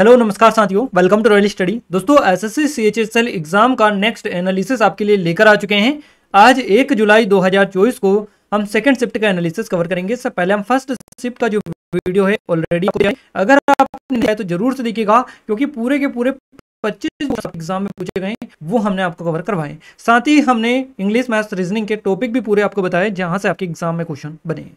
hello नमस्कार साथियों welcome to royal study दोस्तों एसएससी सीएचएसएल एग्जाम का नेक्स्ट एनालिसिस आपके लिए लेकर आ चुके हैं आज एक जुलाई 2024 को हम सेकंड शिफ्ट का एनालिसिस कवर करेंगे सबसे पहले हम फर्स्ट शिफ्ट का जो वीडियो है ऑलरेडी अगर आप तो जरूर से देखिएगा क्योंकि पूरे के पूरे पच्चीस एग्जाम में पूछे गए वो हमने आपको कवर करवाए साथ ही हमने इंग्लिश मैथ्स रीजनिंग के टॉपिक भी पूरे आपको बताए जहाँ से आपके एग्जाम में क्वेश्चन बने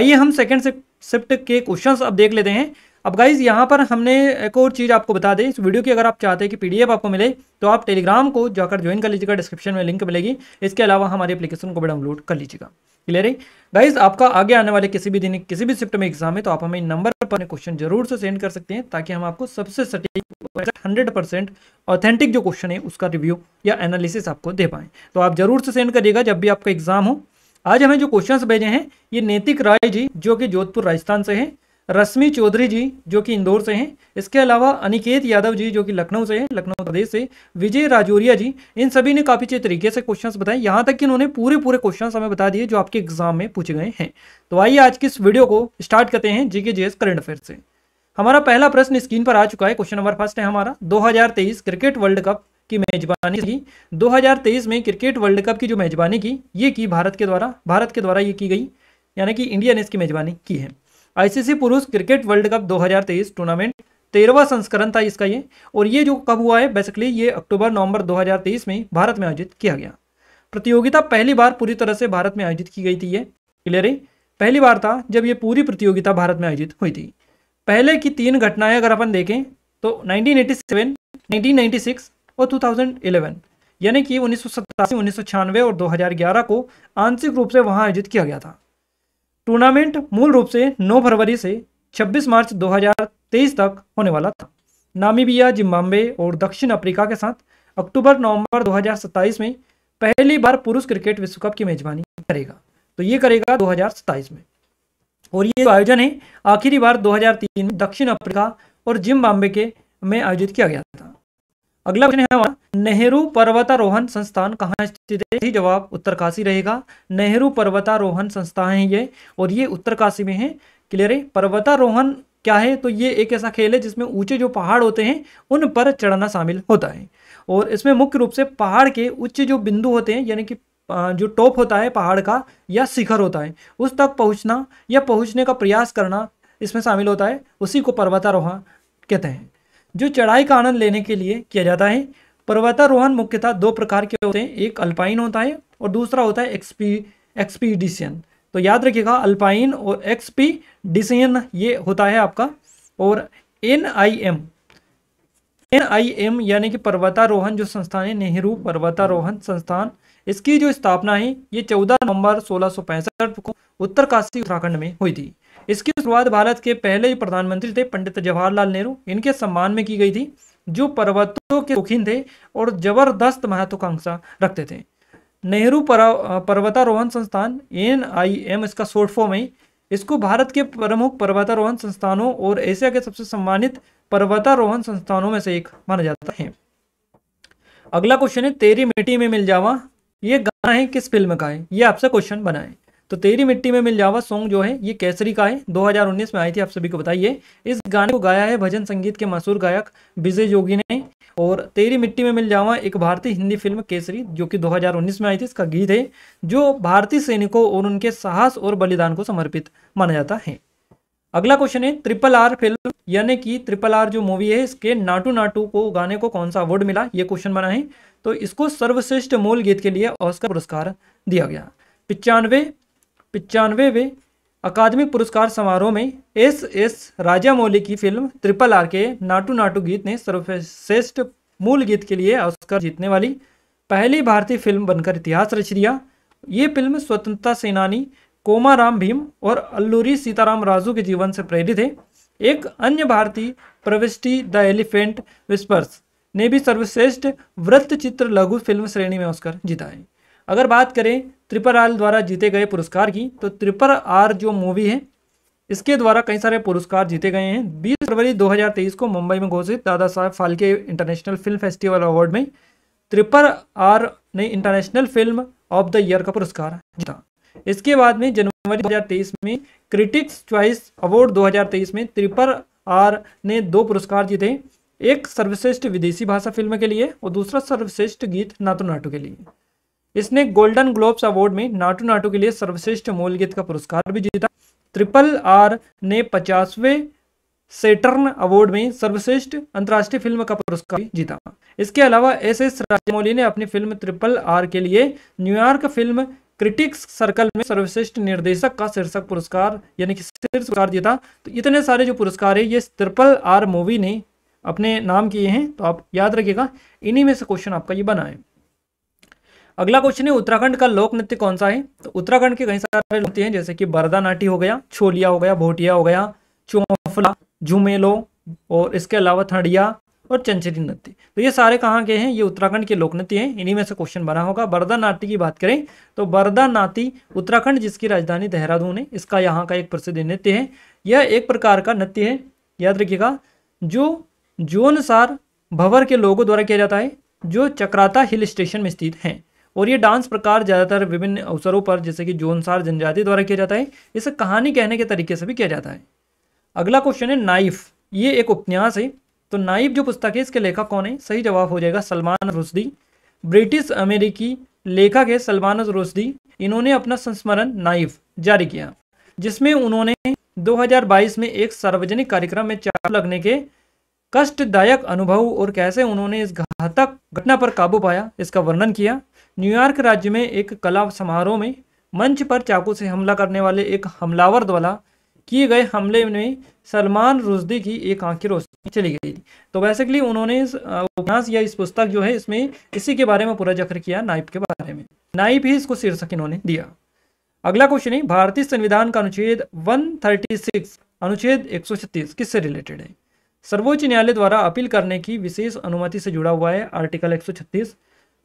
आइए हम सेकेंड शिफ्ट के क्वेश्चन अब देख लेते हैं अब गाइज़ यहाँ पर हमने एक और चीज़ आपको बता दें इस वीडियो की अगर आप चाहते हैं कि पीडीएफ आपको मिले तो आप टेलीग्राम को जाकर ज्वाइन कर लीजिएगा डिस्क्रिप्शन में लिंक मिलेगी इसके अलावा हमारे एप्लीकेशन को भी डाउनलोड कर लीजिएगा क्लियर है गाइज आपका आगे आने वाले किसी भी दिन किसी भी शिफ्ट में एग्जाम है तो आप हमें नंबर पर क्वेश्चन जरूर से सेंड कर सकते हैं ताकि हम आपको सबसे सटीक हंड्रेड परसेंट ऑथेंटिक जो क्वेश्चन है उसका रिव्यू या एनालिसिस आपको दे पाएँ तो आप जरूर से सेंड करिएगा जब भी आपका एग्जाम हो आज हमें जो क्वेश्चंस भेजे हैं ये नैतिक राय जी जो कि जोधपुर राजस्थान से हैं रश्मि चौधरी जी जो कि इंदौर से हैं इसके अलावा अनिकेत यादव जी जो कि लखनऊ से हैं लखनऊ प्रदेश से विजय राजौरिया जी इन सभी ने काफ़ी अच्छे तरीके से क्वेश्चंस बताए यहाँ तक कि इन्होंने पूरे पूरे क्वेश्चंस हमें बता दिए जो आपके एग्जाम में पूछे गए हैं तो आइए आज की इस वीडियो को स्टार्ट करते हैं जीके जेएस करंट अफेयर से हमारा पहला प्रश्न स्क्रीन पर आ चुका है क्वेश्चन नंबर फर्स्ट है हमारा दो क्रिकेट वर्ल्ड कप की मेजबानी की 2023 में क्रिकेट वर्ल्ड कप की जो मेजबानी की ये की भारत के द्वारा भारत के द्वारा ये की गई यानी कि इंडिया ने इसकी मेजबानी की है आईसीसी पुरुष क्रिकेट वर्ल्ड कप 2023 टूर्नामेंट तेरहवा संस्करण था इसका ये और ये जो कब हुआ है बेसिकली ये अक्टूबर नवंबर 2023 में भारत में आयोजित किया गया प्रतियोगिता पहली बार पूरी तरह से भारत में आयोजित की गई थी ये क्लियर है पहली बार था जब ये पूरी प्रतियोगिता भारत में आयोजित हुई थी पहले की तीन घटनाएं अगर अपन देखें तो नाइनटीन एटी और टू यानी कि उन्नीस सौ और 2011 को आंशिक रूप से वहां आयोजित किया गया था टूर्नामेंट मूल रूप से 9 फरवरी से 26 मार्च 2023 तक होने वाला था नामीबिया जिम्बाब्वे और दक्षिण अफ्रीका के साथ अक्टूबर नवंबर 2027 में पहली बार पुरुष क्रिकेट विश्व कप की मेजबानी करेगा तो ये करेगा 2027 में और ये आयोजन है आखिरी बार 2003 में दक्षिण अफ्रीका और जिम्बाब्वे के में आयोजित किया गया था अगला प्रश्न है नेहरू पर्वतारोहण संस्थान कहाँ स्थित है सही जवाब उत्तरकाशी रहेगा नेहरू पर्वतारोहण संस्थान है ये और ये उत्तरकाशी में है क्लियर है पर्वतारोहण क्या है तो ये एक ऐसा खेल है जिसमें ऊंचे जो पहाड़ होते हैं उन पर चढ़ना शामिल होता है और इसमें मुख्य रूप से पहाड़ के उच्च जो बिंदु होते हैं यानी कि जो टॉप होता है पहाड़ का या शिखर होता है उस तक पहुंचना या पहुंचने का प्रयास करना इसमें शामिल होता है उसी को पर्वतारोहण कहते हैं जो चढ़ाई का आनंद लेने के लिए किया जाता है पर्वतारोहण मुख्यतः दो प्रकार के होते हैं एक अल्पाइन होता है और दूसरा होता है एक्सपी एक्सपीडिशन तो याद रखिएगा अल्पाइन और एक्सपीडिशन ये होता है आपका और N I M N I M यानी कि पर्वतारोहण जो संस्थान है नेहरू पर्वतारोहण संस्थान इसकी जो स्थापना है ये 14 नवंबर पैंसठ को उत्तरकाशी उत्तराखंड में हुई थी इसकी शुरुआत भारत के पहले ही प्रधानमंत्री थे पंडित जवाहरलाल नेहरू इनके सम्मान में की गई थी जो पर्वतों के शौकीन थे और जबरदस्त महत्वाकांक्षा रखते थे नेहरू पर्वतारोहण संस्थान एन आई एम इसका शॉर्ट फॉर्म है इसको भारत के प्रमुख पर्वतारोहण संस्थानों और एशिया के सबसे सम्मानित पर्वतारोहण संस्थानों में से एक माना जाता है अगला क्वेश्चन है तेरी मिट्टी में मिल जावा ये गाना है किस फिल्म का है ये आपसे क्वेश्चन बनाए तो तेरी मिट्टी में मिल जावा सॉन्ग जो है ये केसरी का है 2019 में आई थी आप सभी को बताइए इस गाने को गाया है भजन संगीत के मशहूर गायक विजय जोगी ने और तेरी मिट्टी में मिल जावा एक भारतीय हिंदी फिल्म केसरी जो कि 2019 में आई थी इसका गीत है जो भारतीय सैनिकों और उनके साहस और बलिदान को समर्पित माना जाता है अगला क्वेश्चन है ट्रिपल आर फिल्म यानी कि ट्रिपल आर जो मूवी है इसके नाटू नाटू को गाने को कौन सा अवार्ड मिला ये क्वेश्चन बना है तो इसको सर्वश्रेष्ठ मूल गीत के लिए ऑस्कर पुरस्कार दिया गया पिचानवे पचानवेवें अकादमी पुरस्कार समारोह में एस एस राजामौली की फिल्म ट्रिपल आर के नाटू नाटू गीत ने सर्वश्रेष्ठ मूल गीत के लिए ऑस्कर जीतने वाली पहली भारतीय फिल्म बनकर इतिहास रच दिया ये फिल्म स्वतंत्रता सेनानी कोमाराम भीम और अल्लूरी सीताराम राजू के जीवन से प्रेरित है एक अन्य भारतीय प्रविष्टि द एलिफेंट विस्पर्स ने भी सर्वश्रेष्ठ वृत्त चित्र लघु फिल्म श्रेणी में ऑस्कर जीता है अगर बात करें त्रिपर आर द्वारा जीते गए पुरस्कार की तो त्रिपर आर जो मूवी है इसके द्वारा कई सारे पुरस्कार जीते गए हैं 20 फरवरी 2023 को मुंबई में घोषित Dada Saheb Phalke international film festival award में त्रिपर आर ने international film of the year का पुरस्कार जीता इसके बाद में जनवरी 2023 में क्रिटिक्स च्वाइस अवार्ड 2023 में त्रिपर आर ने दो पुरस्कार जीते एक सर्वश्रेष्ठ विदेशी भाषा फिल्म के लिए और दूसरा सर्वश्रेष्ठ गीत नाटो नाटो के लिए इसने गोल्डन ग्लोब्स अवार्ड में नाटू नाटू के लिए सर्वश्रेष्ठ मूल गीत का पुरस्कार भी जीता ट्रिपल आर ने पचासवे सेटर्न अवार्ड में सर्वश्रेष्ठ अंतर्राष्ट्रीय फिल्म का पुरस्कार भी जीता इसके अलावा एस एस राजमौली ने अपनी फिल्म ट्रिपल आर के लिए न्यूयॉर्क फिल्म क्रिटिक्स सर्कल में सर्वश्रेष्ठ निर्देशक का शीर्षक पुरस्कार यानी कि शीर्ष पुरस्कार जीता तो इतने सारे जो पुरस्कार है ये ट्रिपल आर मूवी ने अपने नाम किए हैं तो आप याद रखिएगा इन्हीं में से क्वेश्चन आपका ये बनाए अगला क्वेश्चन है उत्तराखंड का लोक नृत्य कौन सा है तो उत्तराखंड के कई सारे नृत्य हैं जैसे कि बरदानाटी हो गया छोलिया हो गया भोटिया हो गया चौफला झुमेलो और इसके अलावा थड़िया और चंचरी नृत्य तो ये सारे कहाँ के हैं ये उत्तराखंड के लोक नृत्य हैं इन्हीं में से क्वेश्चन बना होगा बरदा नाटी की बात करें तो बरदा नाती उत्तराखंड जिसकी राजधानी देहरादून है इसका यहाँ का एक प्रसिद्ध नृत्य है यह एक प्रकार का नृत्य है याद रखिएगा जो जोनसार भवर के लोगों द्वारा किया जाता है जो चक्राता हिल स्टेशन में स्थित हैं और ये डांस प्रकार ज़्यादातर विभिन्न अवसरों पर जैसे कि जोनसार जनजाति द्वारा किया जाता है इसे कहानी कहने के तरीके से भी किया जाता है अगला क्वेश्चन है नाइफ ये एक उपन्यास है तो नाइफ जो पुस्तक है इसके लेखक कौन है सही जवाब हो जाएगा सलमान रुश्दी ब्रिटिश अमेरिकी लेखक है सलमान रुश्दी इन्होंने अपना संस्मरण नाइफ जारी किया जिसमें उन्होंने 2022 में एक सार्वजनिक कार्यक्रम में चार लगने के कष्टदायक अनुभव और कैसे उन्होंने इस घातक घटना पर काबू पाया इसका वर्णन किया न्यूयॉर्क राज्य में एक कला समारोह में मंच पर चाकू से हमला करने वाले एक हमलावर द्वारा किए गए हमले में सलमान रुजदी की एक आंखें रोशनी चली गई थी तो बेसिकली उन्होंने इस उपन्यास या इस पुस्तक जो है इसमें इसी के बारे में पूरा जिक्र किया नाइप के बारे में नाइप ही इसको शीर्षक इन्होंने दिया अगला क्वेश्चन है भारतीय संविधान का अनुच्छेद 136 अनुच्छेद 136 किससे रिलेटेड है सर्वोच्च न्यायालय द्वारा अपील करने की विशेष अनुमति से जुड़ा हुआ है आर्टिकल 136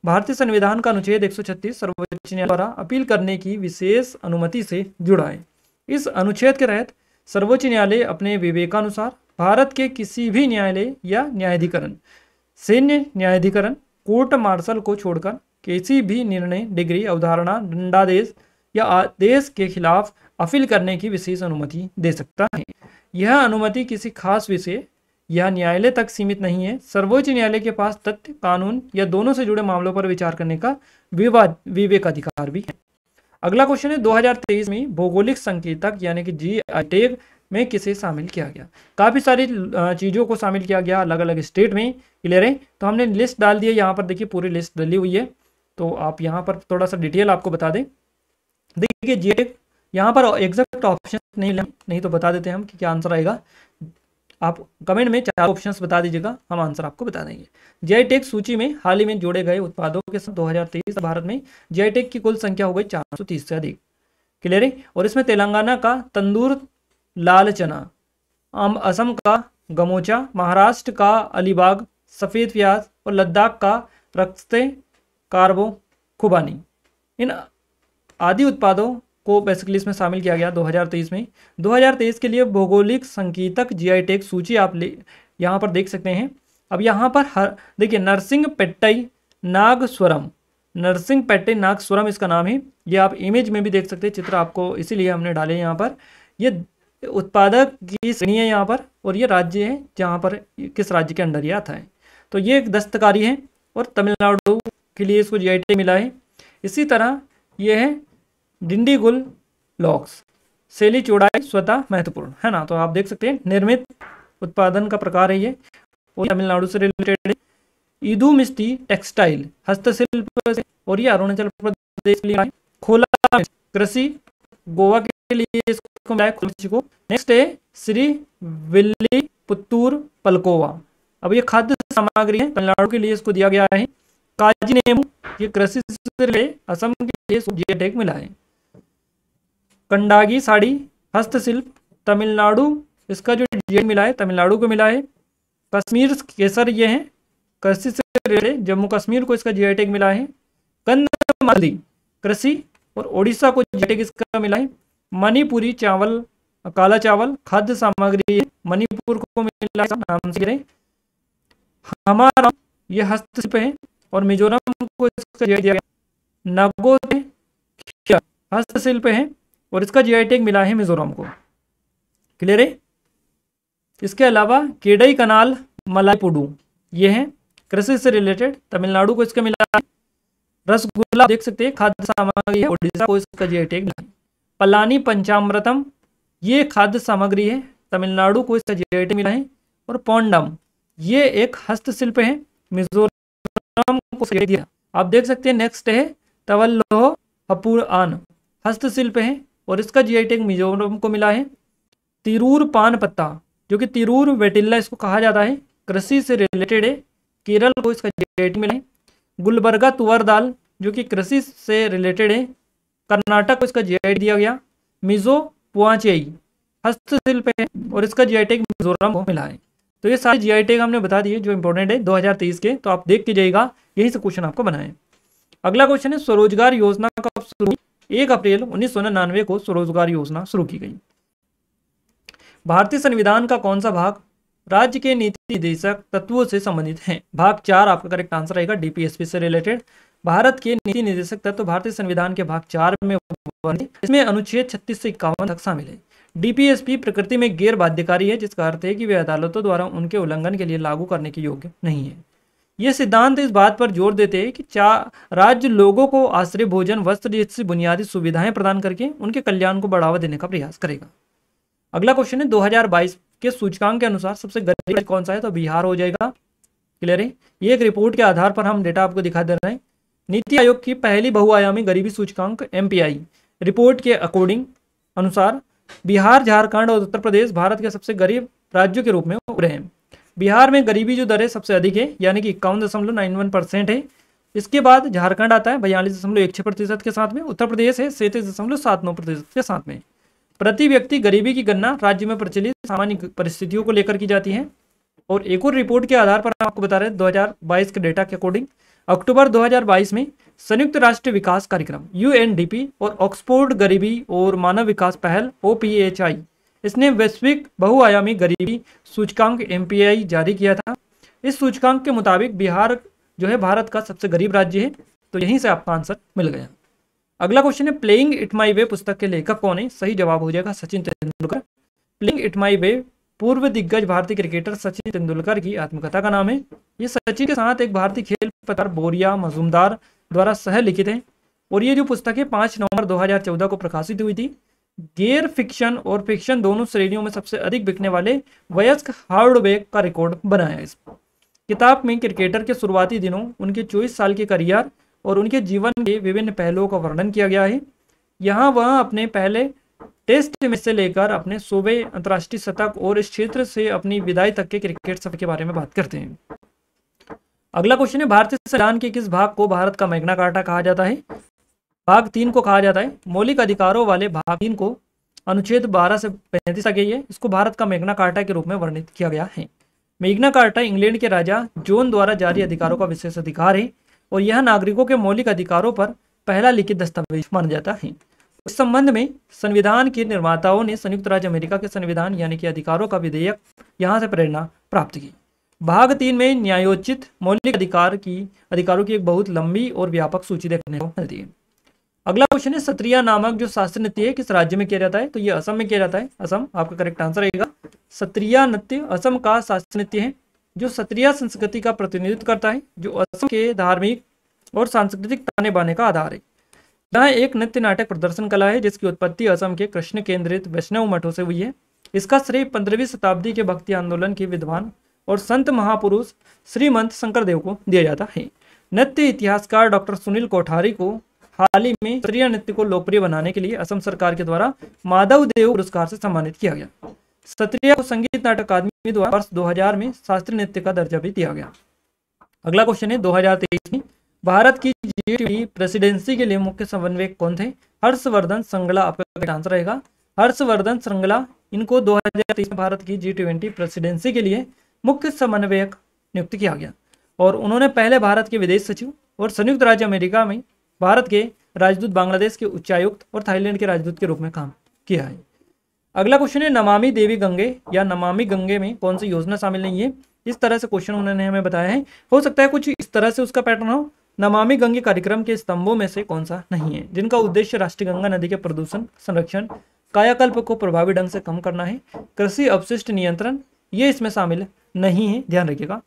भारतीय संविधान का अनुच्छेद 136 सर्वोच्च न्यायालय द्वारा अपील करने की विशेष अनुमति से जुड़ा है इस अनुच्छेद के तहत सर्वोच्च न्यायालय अपने विवेकानुसार भारत के किसी भी न्यायालय या न्यायाधिकरण सैन्य न्यायाधिकरण कोर्ट मार्शल को छोड़कर किसी भी निर्णय डिग्री अवधारणा दंडादेश या आदेश के खिलाफ अपील करने की विशेष अनुमति दे सकता है यह अनुमति किसी खास विषय यह न्यायालय तक सीमित नहीं है सर्वोच्च न्यायालय के पास तथ्य कानून या दोनों से जुड़े मामलों पर विचार करने का विवाद विवेक अधिकार भी है अगला क्वेश्चन है 2023 में भौगोलिक संकेतक यानी कि जी टेग में किसे शामिल किया गया काफ़ी सारी चीज़ों को शामिल किया गया अलग अलग स्टेट में क्लियर है तो हमने लिस्ट डाल दिया यहाँ पर देखिए पूरी लिस्ट डली हुई है तो आप यहाँ पर थोड़ा सा डिटेल आपको बता दें देखिए जी टेग यहाँ पर एग्जैक्ट ऑप्शन नहीं नहीं तो बता देते हम कि क्या आंसर आएगा आप कमेंट में चार ऑप्शंस बता दीजिएगा हम आंसर आपको बता देंगे जीआई सूची में हाल ही में जोड़े गए उत्पादों के साथ 2023 भारत में जीआई की कुल संख्या हो गई 430 से अधिक क्लियर है और इसमें तेलंगाना का तंदूर लाल चना असम का गमोचा महाराष्ट्र का अलीबाग सफ़ेद प्याज और लद्दाख का रक्सते कार्बो खुबानी इन आदि उत्पादों को बेसिकली इसमें शामिल किया गया 2023 में 2023 के लिए भौगोलिक संकेतक आई टेक e सूची आप ले यहाँ पर देख सकते हैं अब यहाँ पर हर देखिए नरसिंह पेट्टई नागस्वरम नरसिंह पेट्टई नागस्वरम इसका नाम है ये आप इमेज में भी देख सकते हैं चित्र आपको इसीलिए हमने डाले यहाँ पर ये उत्पादक की श्रेणी है यहाँ पर और ये राज्य है जहाँ पर किस राज्य के अंडर यह आता है तो ये एक दस्तकारी है और तमिलनाडु के लिए इसको जी e मिला है इसी तरह ये है डिंडीगुल लॉक्स सेली चौड़ाई स्वतः महत्वपूर्ण है ना तो आप देख सकते हैं निर्मित उत्पादन का प्रकार है ये और तमिलनाडु से रिलेटेड है ईदू मिस्ती टेक्सटाइल हस्तशिल्प और ये अरुणाचल प्रदेश के लिए खोला कृषि गोवा के लिए इसको को नेक्स्ट है श्री विल्ली पुत्तूर पलकोवा अब ये खाद्य सामग्री है तमिलनाडु के लिए इसको दिया गया है काजी नेमू ये कृषि असम के लिए मिला है कंडागी साड़ी हस्तशिल्प तमिलनाडु इसका जो डिजाइन मिला है तमिलनाडु को मिला है कश्मीर केसर ये हैं कृषि से रिलेटेड जम्मू कश्मीर को इसका जी मिला है कंदमाली कृषि और ओडिशा को जी इसका मिला है मणिपुरी चावल काला चावल खाद्य सामग्री मणिपुर को मिला है नाम से हमारा ये हस्तशिल्प है और मिजोरम को इसका दिया गया नागो हस्तशिल्प है और इसका जी टैग मिला है मिज़ोरम को क्लियर है इसके अलावा केडई कनाल मलाईपुडू ये है कृषि से रिलेटेड तमिलनाडु को इसका मिला है रसगुल्ला देख सकते हैं खाद्य सामग्री है उड़ीसा को इसका जी टैग मिला पलानी पंचामृतम ये खाद्य सामग्री है तमिलनाडु को इसका जी टैग मिला है और पौंडम ये एक हस्तशिल्प है मिजोरम को दिया आप देख सकते हैं नेक्स्ट है तवल्लो हपूर आन हस्तशिल्प है और इसका जी आई टैग मिजोरम को मिला है तिरूर पान पत्ता जो कि तिरूर वेटिल्ला इसको कहा जाता है कृषि से रिलेटेड है केरल को इसका जी आई टैग मिला है गुलबर्गा तुअर दाल जो कि कृषि से रिलेटेड है कर्नाटक को इसका जी आई दिया गया मिजो पुआचेई हस्तशिल्प है और इसका जी आई टैग मिजोरम को मिला है तो ये सारे जी आई टैग हमने बता दिए जो इम्पोर्टेंट है 2023 के तो आप देख के जाइएगा यही से क्वेश्चन आपको बनाए अगला क्वेश्चन है स्वरोजगार योजना का शुरू एक अप्रैल उन्नीस को स्वरोजगार योजना शुरू की गई भारतीय संविधान का कौन सा भाग राज्य के नीति निर्देशक तत्वों से संबंधित है भाग चार आपका करेक्ट आंसर रहेगा डीपीएसपी से रिलेटेड भारत के नीति निर्देशक तत्व भारतीय संविधान के भाग चार में इसमें अनुच्छेद छत्तीस से इक्यावन तक शामिल है डीपीएसपी प्रकृति में गैर बाध्यकारी है जिसका अर्थ है कि वे अदालतों द्वारा उनके उल्लंघन के लिए लागू करने के योग्य नहीं है ये सिद्धांत इस बात पर जोर देते हैं कि चार राज्य लोगों को आश्रय भोजन वस्त्र जैसी बुनियादी सुविधाएं प्रदान करके उनके कल्याण को बढ़ावा देने का प्रयास करेगा अगला क्वेश्चन है 2022 के सूचकांक के अनुसार सबसे गरीब राज्य कौन सा है तो बिहार हो जाएगा क्लियर है ये एक रिपोर्ट के आधार पर हम डेटा आपको दिखा दे रहे हैं नीति आयोग की पहली बहुआयामी गरीबी सूचकांक एम रिपोर्ट के अकॉर्डिंग अनुसार बिहार झारखंड और उत्तर प्रदेश भारत के सबसे गरीब राज्यों के रूप में उभरे हैं बिहार में गरीबी जो दर है सबसे अधिक है यानी कि इक्यावन दशमलव नाइन वन परसेंट है इसके बाद झारखंड आता है बयालीस दशमलव एक छः प्रतिशत के साथ में उत्तर प्रदेश है सैंतीस दशमलव सात नौ प्रतिशत के साथ में प्रति व्यक्ति गरीबी की गणना राज्य में प्रचलित सामान्य परिस्थितियों को लेकर की जाती है और एक और रिपोर्ट के आधार पर आपको बता रहे हैं दो के डेटा के अकॉर्डिंग अक्टूबर दो में संयुक्त राष्ट्र विकास कार्यक्रम यू और ऑक्सफोर्ड गरीबी और मानव विकास पहल ओ इसने वैश्विक बहुआयामी गरीबी सूचकांक एम जारी किया था इस सूचकांक के मुताबिक बिहार जो है भारत का सबसे गरीब राज्य है तो यहीं से आपका आंसर मिल गया अगला क्वेश्चन है प्लेइंग इट माई वे पुस्तक के लेखक कौन है सही जवाब हो जाएगा Sachin Tendulkar playing it my way पूर्व दिग्गज भारतीय क्रिकेटर सचिन तेंदुलकर की आत्मकथा का नाम है ये सचिन के साथ एक भारतीय खेल पत्र बोरिया मजूमदार द्वारा सह लिखित है और ये जो पुस्तक है पाँच नवंबर 2014 को प्रकाशित हुई थी गैर फिक्शन और फिक्शन दोनों श्रेणियों में सबसे अधिक बिकने वाले वयस्क हार्डवेक का रिकॉर्ड बनाया इस किताब में क्रिकेटर के शुरुआती दिनों उनके चौबीस साल के करियर और उनके जीवन के विभिन्न पहलुओं का वर्णन किया गया है यहाँ वह अपने पहले टेस्ट में से लेकर अपने सूबे अंतर्राष्ट्रीय शतक और इस क्षेत्र से अपनी विदाई तक के क्रिकेट सफर के बारे में बात करते हैं अगला क्वेश्चन है भारतीय संविधान के किस भाग को भारत का मैग्ना कार्टा कहा जाता है भाग तीन को कहा जाता है मौलिक अधिकारों वाले भाग तीन को अनुच्छेद 12 से पैंतीस तक है इसको भारत का मेघना कार्टा के रूप में वर्णित किया गया है मेघना कार्टा इंग्लैंड के राजा जोन द्वारा जारी अधिकारों का विशेष अधिकार है और यह नागरिकों के मौलिक अधिकारों पर पहला लिखित दस्तावेज माना जाता है इस संबंध में संविधान के निर्माताओं ने संयुक्त राज्य अमेरिका के संविधान यानी कि अधिकारों का विधेयक यहाँ से प्रेरणा प्राप्त की भाग तीन में न्यायोचित मौलिक अधिकार की अधिकारों की एक बहुत लंबी और व्यापक सूची देखने को मिलती है अगला क्वेश्चन है सत्रिया नामक जो शास्त्रीय नृत्य है किस राज्य में किया जाता है तो ये असम में किया जाता है असम आपका करेक्ट आंसर रहेगा सत्रिया नृत्य असम का शास्त्रीय नृत्य है जो सत्रिया संस्कृति का प्रतिनिधित्व करता है जो असम के धार्मिक और सांस्कृतिक ताने बाने का आधार है यह एक नृत्य नाटक प्रदर्शन कला है जिसकी उत्पत्ति असम के कृष्ण केंद्रित वैष्णव मठों से हुई है इसका श्रेय पंद्रहवीं शताब्दी के भक्ति आंदोलन के विद्वान और संत महापुरुष श्रीमंत शंकरदेव को दिया जाता है नृत्य इतिहासकार डॉक्टर सुनील कोठारी को हाल ही में शास्त्रीय नृत्य को लोकप्रिय बनाने के लिए असम सरकार के द्वारा माधव देव पुरस्कार से सम्मानित किया गया सत्रिया को संगीत नाटक अकादमी द्वारा वर्ष 2000 में शास्त्रीय नृत्य का दर्जा भी दिया गया अगला क्वेश्चन है 2023 में भारत की जी प्रेसिडेंसी के लिए मुख्य समन्वयक कौन थे हर्षवर्धन संगला आपका आंसर रहेगा हर्षवर्धन संगला इनको 2023 में भारत की जी प्रेसिडेंसी के लिए मुख्य समन्वयक नियुक्त किया गया और उन्होंने पहले भारत के विदेश सचिव और संयुक्त राज्य अमेरिका में भारत के राजदूत बांग्लादेश के उच्चायुक्त और थाईलैंड के राजदूत के रूप में काम किया है अगला क्वेश्चन है नमामि देवी गंगे या नमामि गंगे में कौन सी योजना शामिल नहीं है इस तरह से क्वेश्चन उन्होंने हमें बताया है हो सकता है कुछ इस तरह से उसका पैटर्न हो नमामि गंगे कार्यक्रम के स्तंभों में से कौन सा नहीं है जिनका उद्देश्य राष्ट्रीय गंगा नदी के प्रदूषण संरक्षण कायाकल्प को प्रभावी ढंग से कम करना है कृषि अवशिष्ट नियंत्रण ये इसमें शामिल नहीं है ध्यान रखिएगा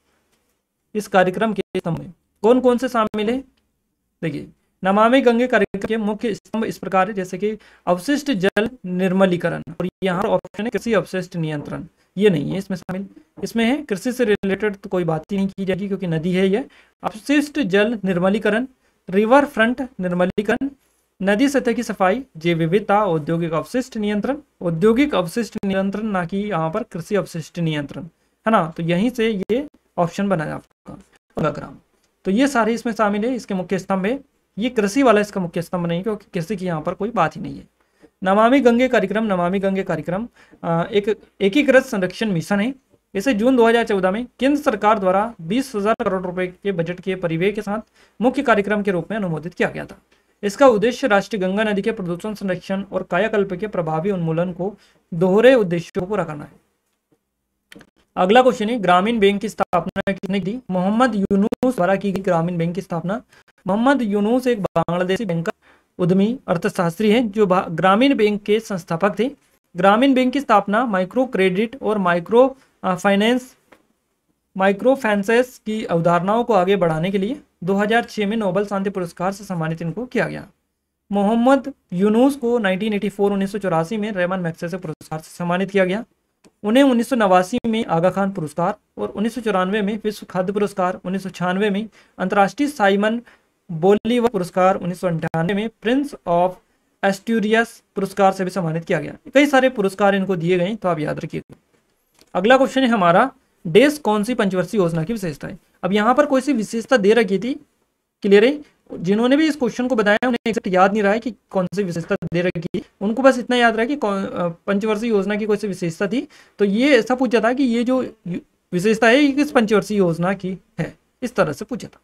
इस कार्यक्रम के स्तंभ में कौन कौन से शामिल है देखिए नमामि गंगे कार्यक्रम के मुख्य स्तंभ इस प्रकार है जैसे कि अवशिष्ट जल निर्मलीकरण और यहाँ ऑप्शन है कृषि अवशिष्ट नियंत्रण ये नहीं है इसमें शामिल इसमें है कृषि से रिलेटेड तो कोई बात ही नहीं की जाएगी क्योंकि नदी है यह अवशिष्ट जल निर्मलीकरण रिवर फ्रंट निर्मलीकरण नदी सतह की सफाई जैव विविधता औद्योगिक अवशिष्ट नियंत्रण औद्योगिक अवशिष्ट नियंत्रण ना कि यहाँ पर कृषि अवशिष्ट नियंत्रण है ना तो यहीं से ये ऑप्शन बनाया आपका तो ये सारे इसमें शामिल है इसके मुख्य स्तंभ है ये कृषि वाला इसका मुख्य स्तंभ नहीं क्योंकि कृषि की यहाँ पर कोई बात ही नहीं है नमामि गंगे कार्यक्रम नमामि गंगे कार्यक्रम एक एकीकृत संरक्षण मिशन है इसे जून 2014 में केंद्र सरकार द्वारा बीस हजार करोड़ रुपए के बजट के परिवेय के साथ मुख्य कार्यक्रम के रूप में अनुमोदित किया गया था इसका उद्देश्य राष्ट्रीय गंगा नदी के प्रदूषण संरक्षण और कायाकल्प के प्रभावी उन्मूलन को दोहरे उद्देश्यों को पूरा करना है अगला क्वेश्चन है ग्रामीण बैंक की स्थापना किसने की मोहम्मद यूनुस द्वारा की गई ग्रामीण बैंक की स्थापना मोहम्मद यूनुस एक बांग्लादेशी बैंक का उद्यमी अर्थशास्त्री है जो ग्रामीण बैंक के संस्थापक थे ग्रामीण बैंक की स्थापना माइक्रो क्रेडिट और माइक्रो फाइनेंस माइक्रो फाइनेंस की अवधारणाओं को आगे बढ़ाने के लिए 2006 में नोबल शांति पुरस्कार से सम्मानित इनको किया गया मोहम्मद यूनुस को 1984 1984 में रेमन मैक्से से पुरस्कार से सम्मानित किया गया उन्हें उन्नीस में आगा खान पुरस्कार और उन्नीस में विश्व खाद्य पुरस्कार उन्नीस में अंतर्राष्ट्रीय साइमन बोलीवर पुरस्कार उन्नीस में प्रिंस ऑफ एस्टूरियस पुरस्कार से भी सम्मानित किया गया कई सारे पुरस्कार इनको दिए गए तो आप याद रखिए अगला क्वेश्चन है हमारा देश कौन सी पंचवर्षीय योजना की विशेषता है अब यहाँ पर कोई सी विशेषता दे रखी थी क्लियर है जिन्होंने भी इस क्वेश्चन को बताया उन्हें एक याद नहीं रहा है कि कौन सी विशेषता दे रखी है उनको बस इतना याद रहा है कि पंचवर्षीय योजना की कोई सी विशेषता थी तो ये ऐसा पूछा था कि ये जो विशेषता है ये किस पंचवर्षीय योजना की है इस तरह से पूछा था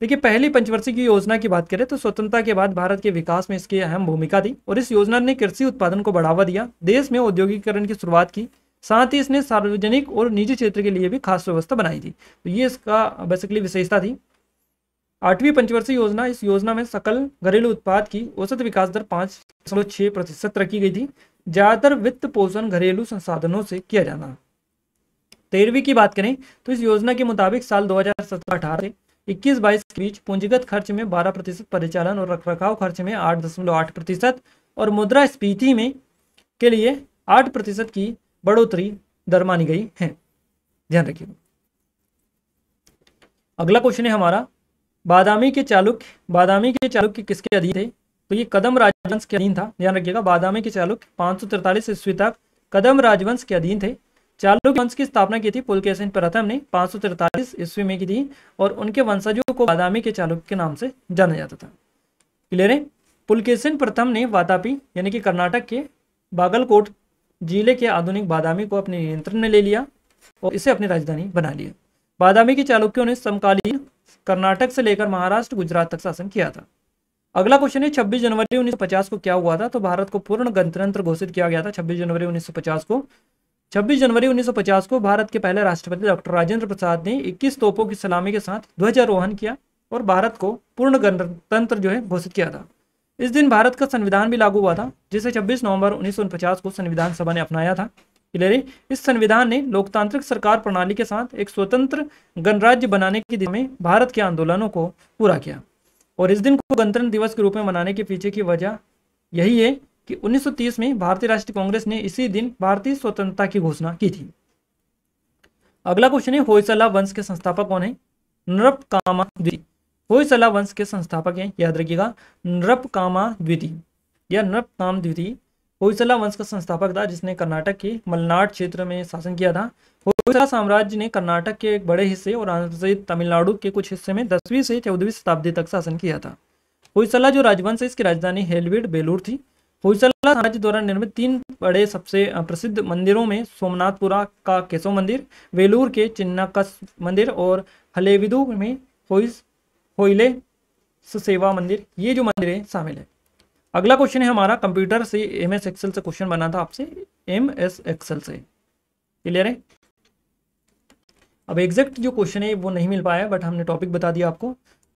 देखिए पहली पंचवर्षीय की योजना की बात करें तो स्वतंत्रता के बाद भारत के विकास में इसकी अहम भूमिका थी और इस योजना ने कृषि उत्पादन को बढ़ावा दिया देश में औद्योगिकरण की शुरुआत की साथ ही इसने सार्वजनिक और निजी क्षेत्र के लिए भी खास व्यवस्था बनाई थी तो ये इसका बेसिकली विशेषता थी आठवीं पंचवर्षीय योजना इस योजना में सकल घरेलू उत्पाद की औसत विकास दर पांच दशमलव प्रतिशत रखी गई थी ज़्यादातर वित्त पोषण घरेलू संसाधनों से किया जाना तेरहवीं की बात करें तो इस योजना के मुताबिक साल दो हजार से इक्कीस बाईस के बीच पूंजीगत खर्च में बारह प्रतिशत परिचालन और रखरखाव खर्च में आठ दशमलव आठ प्रतिशत और मुद्रा स्पीति में के लिए आठ प्रतिशत की बढ़ोतरी दर मानी गई है ध्यान रखिएगा अगला क्वेश्चन है हमारा बादामी के चालुक्य बादामी के चालुक्य किसके अधीन थे तो ये कदम राजवंश के अधीन था ध्यान रखिएगा बादामी के चालुक्य पांच सौ तिरतालीस ईस्वी तक कदम राजवंश के अधीन थे चालुक्य वंश की स्थापना की थी पुलकेशन प्रथम ने पांच सौ तिरतालीस ईस्वी में की थी और उनके वंशजों को बादामी के चालुक्य के नाम से जाना जाता था क्लियर है पुलकेशन प्रथम ने वातापी यानी कि कर्नाटक के बागलकोट जिले के आधुनिक बादामी को अपने नियंत्रण में ले लिया और इसे अपनी राजधानी बना लिया बादामी के चालुक्यों ने समकालीन कर्नाटक से लेकर महाराष्ट्र गुजरात तक शासन किया था अगला क्वेश्चन है छब्बीस जनवरी 1950 को क्या हुआ था तो भारत को पूर्ण गणतंत्र घोषित किया गया था छब्बीस जनवरी 1950 को छब्बीस जनवरी 1950 को भारत के पहले राष्ट्रपति डॉक्टर राजेंद्र प्रसाद ने 21 तोपों की सलामी के साथ ध्वजारोहण किया और भारत को पूर्ण गणतंत्र जो है घोषित किया था इस दिन भारत का संविधान भी लागू हुआ था जिसे 26 नवंबर उन्नीस को संविधान सभा ने अपनाया था इलेरे इस संविधान ने लोकतांत्रिक सरकार प्रणाली के साथ एक स्वतंत्र गणराज्य बनाने की दिशा में भारत के आंदोलनों को पूरा किया और इस दिन को गणतंत्र दिवस के रूप में मनाने के पीछे की वजह यही है कि 1930 में भारतीय राष्ट्रीय कांग्रेस ने इसी दिन भारतीय स्वतंत्रता की घोषणा की थी अगला क्वेश्चन है होयसला वंश के संस्थापक कौन है नृप कामा द्वितीय होयसला वंश के संस्थापक हैं याद रखिएगा नृप कामा द्वितीय या नृप काम द्वितीय होयसला वंश का संस्थापक था जिसने कर्नाटक के मलनाड क्षेत्र में शासन किया था होयसला साम्राज्य ने कर्नाटक के एक बड़े हिस्से और तमिलनाडु के कुछ हिस्से में दसवीं से चौदहवीं शताब्दी तक शासन किया था होयसला जो राजवंश है इसकी राजधानी हेलविड बेलूर थी होयसला साम्राज्य द्वारा निर्मित तीन बड़े सबसे प्रसिद्ध मंदिरों में सोमनाथपुरा का केशव मंदिर वेलूर के चिन्नाकस मंदिर और हलेविदु में होइस होइले सेवा मंदिर ये जो मंदिर है शामिल है अगला क्वेश्चन है हमारा कंप्यूटर से एम एस एक्सेल से क्वेश्चन बना था आपसे एम एस एक्सेल से क्लियर है अब एग्जैक्ट जो क्वेश्चन है वो नहीं मिल पाया बट हमने टॉपिक बता दिया आपको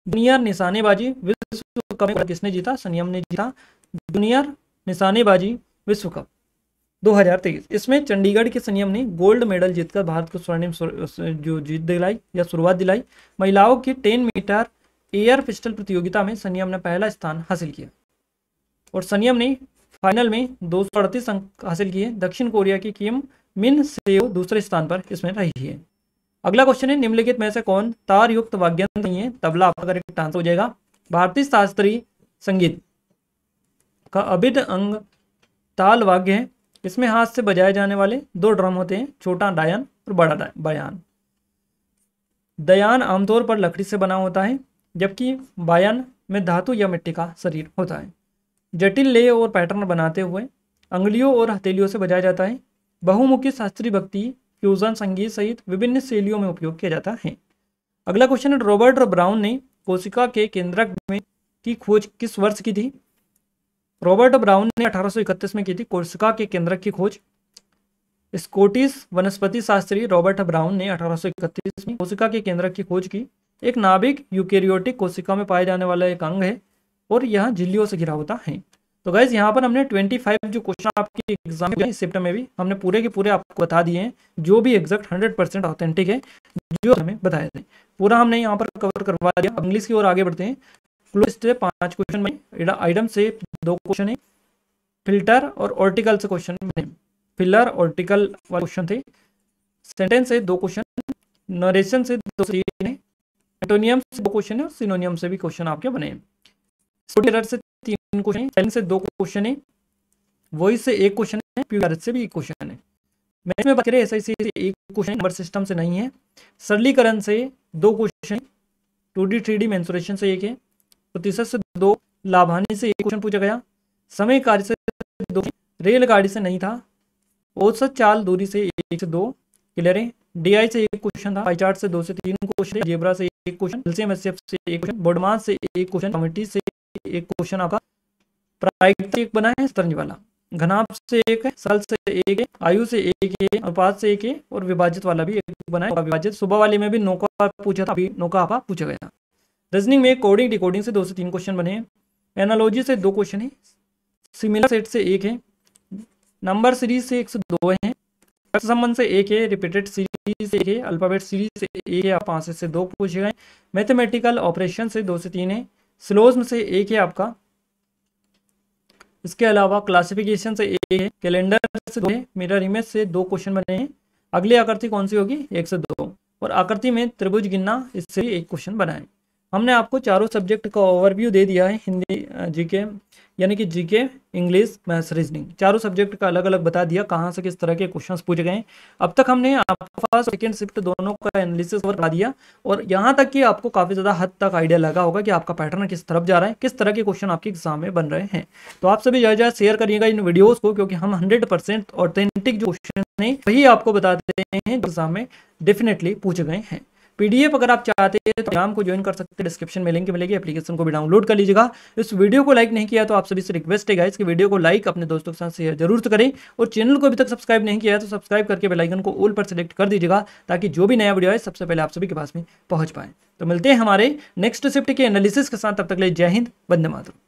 जूनियर निशानेबाजी विश्व कप किसने जीता सनियम ने जीता जूनियर निशानेबाजी विश्व कप 2023 इसमें चंडीगढ़ के संयम ने गोल्ड मेडल जीतकर भारत को स्वर्णिम जो जीत दिलाई या शुरुआत दिलाई महिलाओं की 10 मीटर एयर पिस्टल प्रतियोगिता में संयम ने पहला स्थान हासिल किया और सनियम ने फाइनल में दो अंक हासिल किए दक्षिण कोरिया की किम मिन से दूसरे स्थान पर इसमें रही है अगला क्वेश्चन है निम्नलिखित में से कौन तार युक्त वाद्यंत्र नहीं है तबला आपका करेक्ट आंसर हो जाएगा भारतीय शास्त्रीय संगीत का अभिध अंग ताल वाग्य है इसमें हाथ से बजाए जाने वाले दो ड्रम होते हैं छोटा डायन और बड़ा बयान दयान आमतौर पर लकड़ी से बना होता है जबकि बायन में धातु या मिट्टी का शरीर होता है जटिल लय और पैटर्न बनाते हुए अंगलियों और हथेलियों से बजाया जाता है बहुमुखी शास्त्रीय भक्ति फ्यूजन संगीत सहित विभिन्न शैलियों में उपयोग किया जाता है अगला क्वेश्चन है रॉबर्ट ब्राउन ने कोशिका के केंद्रक में की खोज किस वर्ष की थी रॉबर्ट ब्राउन ने 1831 में की थी कोशिका के केंद्रक की खोज स्कोटिस वनस्पति शास्त्री रॉबर्ट ब्राउन ने 1831 में कोशिका के केंद्रक की खोज की एक नाभिक यूकेरियोटिक कोशिका में पाए जाने वाला एक अंग है और यह झिल्लियों से घिरा होता है तो गैस यहाँ पर हमने 25 जो क्वेश्चन आपके एग्जाम में सेप्टर में भी हमने पूरे के पूरे आपको बता दिए हैं जो भी एग्जैक्ट 100 परसेंट ऑथेंटिक है जो हमें बताए थे पूरा हमने यहाँ पर कवर करवा दिया अब इंग्लिश की ओर आगे बढ़ते हैं क्लोज से पाँच क्वेश्चन में आइटम से दो क्वेश्चन है फिल्टर और ऑर्टिकल से क्वेश्चन बने फिलर ऑर्टिकल वाले क्वेश्चन थे सेंटेंस से दो क्वेश्चन नरेशन से दो तीन है एंटोनियम से दो क्वेश्चन है और सिनोनियम से भी क्वेश्चन आपके बने हैं से तीन क्वेश्चन है चैलेंज से दो क्वेश्चन है वॉइस से एक क्वेश्चन है से भी एक क्वेश्चन है मैथ में बात करें एक क्वेश्चन नंबर सिस्टम से नहीं है सरलीकरण से दो question two D three D mensuration से एक है प्रतिशत से दो लाभानी से एक क्वेश्चन पूछा गया समय कार्य से दो रेलगाड़ी से नहीं था औसत चाल दूरी से एक से दो क्लियर है डीआई से एक क्वेश्चन था चार्ट से दो से तीन क्वेश्चन जेबरा से एक क्वेश्चन से एक क्वेश्चन बोडमान से एक क्वेश्चन कमिटी से एक क्वेश्चन आपका प्रायिकता एक बना है स्पंज वाला घनाभ से एक है सल से एक है आयु से एक है अनुपात से एक है और विभाजित वाला भी एक बना है विभाजित सुबह वाले में भी नौका पूछा था नौका आपा पूछा गया रजनिंग में कोडिंग डिकोडिंग से दो से तीन क्वेश्चन बने हैं एनालॉजी से दो क्वेश्चन है सिमिलर सेट से एक है नंबर सीरीज से एक से दो है संबंध से एक है रिपीटेड सीरीज से एक है अल्फाबेट सीरीज से एक है आप आंसर से दो पूछे गए मैथमेटिकल ऑपरेशन से दो से तीन है स्लोज में से एक है आपका इसके अलावा क्लासिफिकेशन से एक है कैलेंडर से दो है मिरर इमेज से दो क्वेश्चन बने हैं अगली आकृति कौन सी होगी एक से दो और आकृति में त्रिभुज गिनना इससे एक क्वेश्चन बनाए हमने आपको चारों सब्जेक्ट का ओवरव्यू दे दिया है हिंदी जीके यानी कि जीके इंग्लिश मैथ्स रीजनिंग चारों सब्जेक्ट का अलग अलग बता दिया कहाँ से किस तरह के क्वेश्चंस पूछे गए अब तक हमने आपको फर्स्ट सेकेंड शिफ्ट दोनों का एनालिसिस करा दिया और यहाँ तक कि आपको काफ़ी ज़्यादा हद तक आइडिया लगा होगा कि आपका पैटर्न किस तरफ जा रहा है किस तरह के क्वेश्चन आपके एग्जाम में बन रहे हैं तो आप सभी ज़्यादा ज़्यादा शेयर करिएगा इन वीडियोज़ को क्योंकि हम हंड्रेड ऑथेंटिक जो क्वेश्चन हैं वही आपको बताते हैं एग्जाम में डेफिनेटली पूछे गए हैं पीडीएफ अगर आप चाहते हैं तो नाम को ज्वाइन कर सकते हैं डिस्क्रिप्शन में लिंक मिलेगी एप्लीकेशन को भी डाउनलोड कर लीजिएगा इस वीडियो को लाइक नहीं किया तो आप सभी से रिक्वेस्ट है इसके वीडियो को लाइक अपने दोस्तों के साथ शेयर जरूर करें और चैनल को अभी तक सब्सक्राइब नहीं किया है तो सब्सक्राइब करके बेलाइकन को ऑल पर सिलेक्ट कर दीजिएगा ताकि जो भी नया वीडियो है सबसे पहले आप सभी के पास में पहुंच पाए तो मिलते हैं हमारे नेक्स्ट शिफ्ट के एनालिसिस के साथ तब तक ले जय हिंद बंदे मातरम